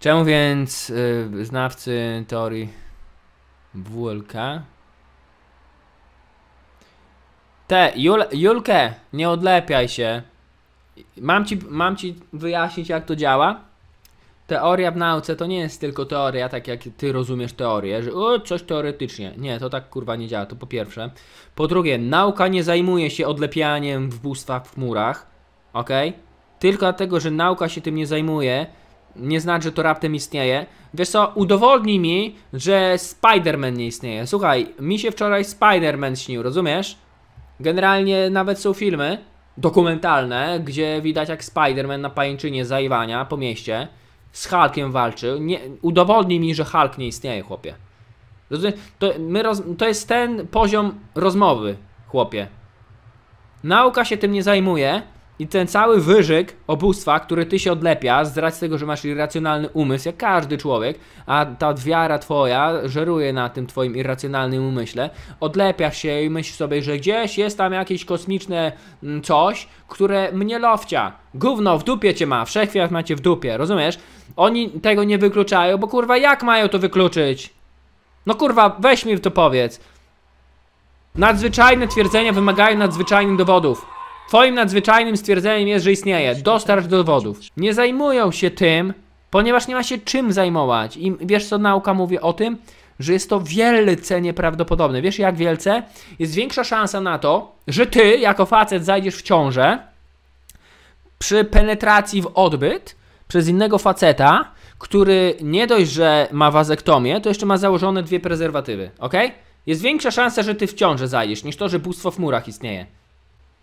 Czemu więc y, znawcy teorii WLK te, Jul Julkę, nie odlepiaj się. Mam ci, mam ci wyjaśnić, jak to działa. Teoria w nauce to nie jest tylko teoria, tak jak ty rozumiesz teorię, że o, coś teoretycznie. Nie, to tak kurwa nie działa, to po pierwsze. Po drugie, nauka nie zajmuje się odlepianiem w bóstwach w murach, ok? Tylko dlatego, że nauka się tym nie zajmuje, nie znaczy, że to raptem istnieje. Wiesz co, udowodnij mi, że Spider-Man nie istnieje. Słuchaj, mi się wczoraj Spider-Man śnił, rozumiesz? Generalnie nawet są filmy dokumentalne, gdzie widać jak Spider-Man na pajęczynie zajwania po mieście z Hulkiem walczył. Nie, udowodnij mi, że Hulk nie istnieje, chłopie. Rozumiesz? To, my roz, to jest ten poziom rozmowy, chłopie. Nauka się tym nie zajmuje, i ten cały wyżyk obóstwa, który ty się odlepiasz z racji tego, że masz irracjonalny umysł, jak każdy człowiek, a ta wiara twoja żeruje na tym twoim irracjonalnym umyśle, odlepiasz się i myślisz sobie, że gdzieś jest tam jakieś kosmiczne mm, coś, które mnie lofcia. Gówno w dupie cię ma, wszechwiat macie w dupie, rozumiesz? Oni tego nie wykluczają, bo kurwa jak mają to wykluczyć? No kurwa, weź mi to powiedz. Nadzwyczajne twierdzenia wymagają nadzwyczajnych dowodów. Twoim nadzwyczajnym stwierdzeniem jest, że istnieje. Dostarcz dowodów. Nie zajmują się tym, ponieważ nie ma się czym zajmować. I wiesz co nauka mówi o tym? Że jest to wielce nieprawdopodobne. Wiesz jak wielce? Jest większa szansa na to, że ty jako facet zajdziesz w ciążę przy penetracji w odbyt przez innego faceta, który nie dość, że ma wazektomię, to jeszcze ma założone dwie prezerwatywy, ok? Jest większa szansa, że ty w ciążę zajdziesz, niż to, że bóstwo w murach istnieje.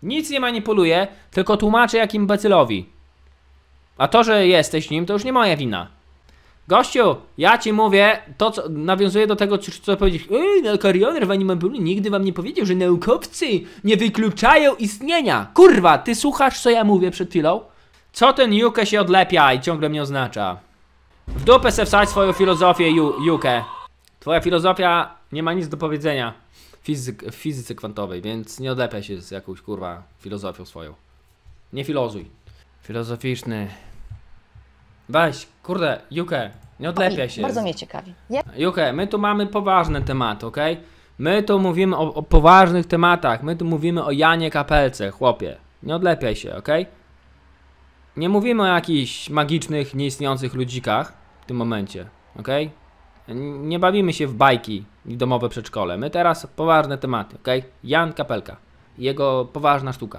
Nic nie manipuluje, tylko tłumaczę jakim bacylowi. A to, że jesteś nim, to już nie moja wina. Gościu, ja ci mówię, to co nawiązuje do tego, co, co powiedzieć. Karioner wam nie nigdy wam nie powiedział, że naukowcy nie wykluczają istnienia. Kurwa, ty słuchasz, co ja mówię przed chwilą? Co ten Juke się odlepia i ciągle mnie oznacza? W dupę se wsadź swoją filozofię, Juke. Twoja filozofia nie ma nic do powiedzenia fizyk, fizyce kwantowej, więc nie odlepiaj się z jakąś kurwa filozofią swoją. Nie filozuj. Filozoficzny. Weź, kurde, Jukę, nie odlepiaj się. Bardzo mnie ciekawi. Jukę, my tu mamy poważne tematy, ok? My tu mówimy o, o poważnych tematach. My tu mówimy o Janie Kapelce, chłopie. Nie odlepiaj się, ok? Nie mówimy o jakichś magicznych, nieistniejących ludzikach w tym momencie, ok? Nie bawimy się w bajki i domowe przedszkole. My teraz poważne tematy, ok? Jan Kapelka, jego poważna sztuka.